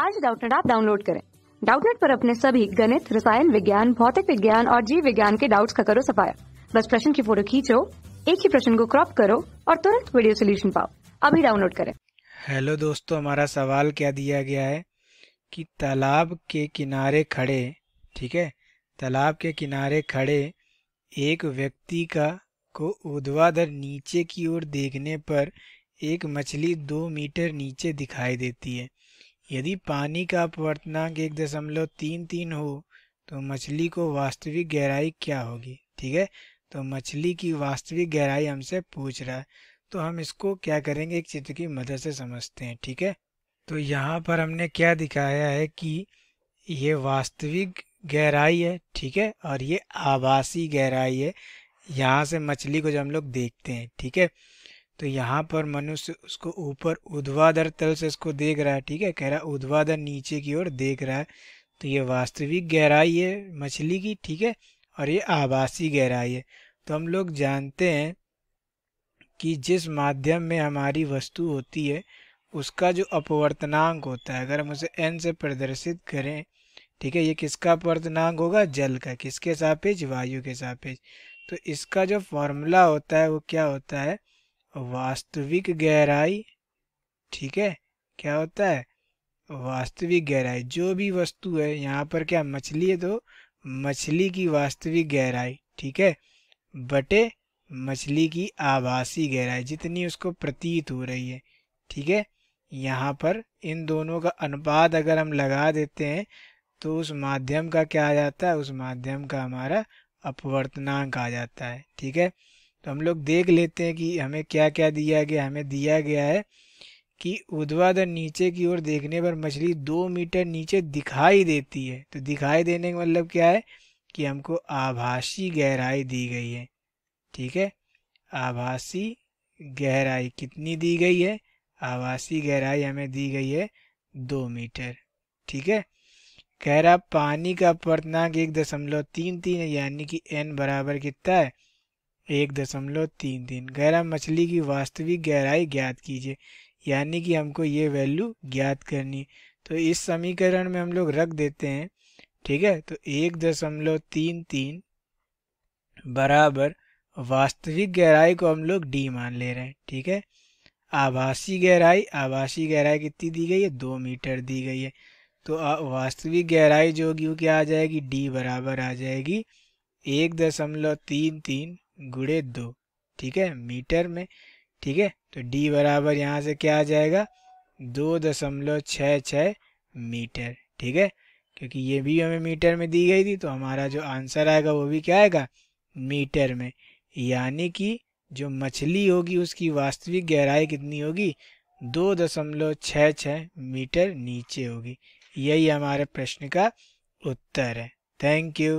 आज डाउटनेट आप डाउनलोड करें डाउटनेट पर अपने सभी गणित रसायन विज्ञान भौतिक विज्ञान और जीव विज्ञान के डाउट्स का करो सफाया बस प्रश्न की फोटो खींचो एक ही प्रश्न को क्रॉप करो और तुरंत वीडियो सोल्यूशन पाओ अभी डाउनलोड करें हेलो दोस्तों हमारा सवाल क्या दिया गया है कि तालाब के किनारे खड़े ठीक है तालाब के किनारे खड़े एक व्यक्ति का को ऊर्ध्वाधर नीचे की ओर देखने पर एक मछली दो मीटर नीचे दिखाई देती है यदि पानी का अपवर्तनांक एक दशमलव तीन तीन हो तो मछली को वास्तविक गहराई क्या होगी ठीक है तो मछली की वास्तविक गहराई हमसे पूछ रहा है तो हम इसको क्या करेंगे एक चित्र की मदद से समझते हैं ठीक है तो यहाँ पर हमने क्या दिखाया है कि ये वास्तविक गहराई है ठीक है और ये आभासी गहराई है यहाँ से मछली को जब हम लोग देखते हैं ठीक है तो यहाँ पर मनुष्य उसको ऊपर उद्वादर तल से उसको देख रहा है ठीक है कह रहा है उद्वादर नीचे की ओर देख रहा है तो ये वास्तविक गहराई है मछली की ठीक है और ये आभासी गहराई है तो हम लोग जानते हैं कि जिस माध्यम में हमारी वस्तु होती है उसका जो अपवर्तनांक होता है अगर हम उसे एन से प्रदर्शित करें ठीक है ये किसका अपवर्तनांक होगा जल का किसके सापेक्ष वायु के सापेक्ष तो इसका जो फॉर्मूला होता है वो क्या होता है वास्तविक गहराई ठीक है क्या होता है वास्तविक गहराई जो भी वस्तु है यहाँ पर क्या मछली है तो मछली की वास्तविक गहराई ठीक है बटे मछली की आभासी गहराई जितनी उसको प्रतीत हो रही है ठीक है यहाँ पर इन दोनों का अनुपात अगर हम लगा देते हैं तो उस माध्यम का क्या आ जाता है उस माध्यम का हमारा अपवर्तनांक आ जाता है ठीक है हम लोग देख लेते हैं कि हमें क्या क्या दिया गया हमें दिया गया है कि ऊर्ध्वाधर नीचे की ओर देखने पर मछली दो मीटर नीचे दिखाई देती है तो दिखाई देने का मतलब क्या है कि हमको आभासी गहराई दी गई है ठीक है आभासी गहराई कितनी दी गई है आभासी गहराई हमें दी गई है दो मीटर ठीक है कह रहा पानी का अपवर्तनांक एक दशमलव तीन तीन यानी कि एन बराबर कितना है एक दशमलव तीन तीन गहरा मछली की वास्तविक गहराई ज्ञात कीजिए यानी कि हमको ये वैल्यू ज्ञात करनी तो इस समीकरण में हम लोग रख देते हैं ठीक है तो एक दशमलव तीन तीन बराबर वास्तविक गहराई को हम लोग डी मान ले रहे हैं ठीक है आभासी गहराई आभासी गहराई कितनी दी गई है दो मीटर दी गई है तो वास्तविक गहराई जो होगी वो क्या आ जाएगी डी बराबर आ जाएगी एक दशमलव तीन तीन गुड़े दो ठीक है मीटर में ठीक है तो डी बराबर यहाँ से क्या आ जाएगा दो दशमलव छः छः मीटर ठीक है क्योंकि ये भी हमें मीटर में दी गई थी तो हमारा जो आंसर आएगा वो भी क्या आएगा मीटर में यानी कि जो मछली होगी उसकी वास्तविक गहराई कितनी होगी दो दशमलव छः छः मीटर नीचे होगी यही हमारे प्रश्न का उत्तर है थैंक यू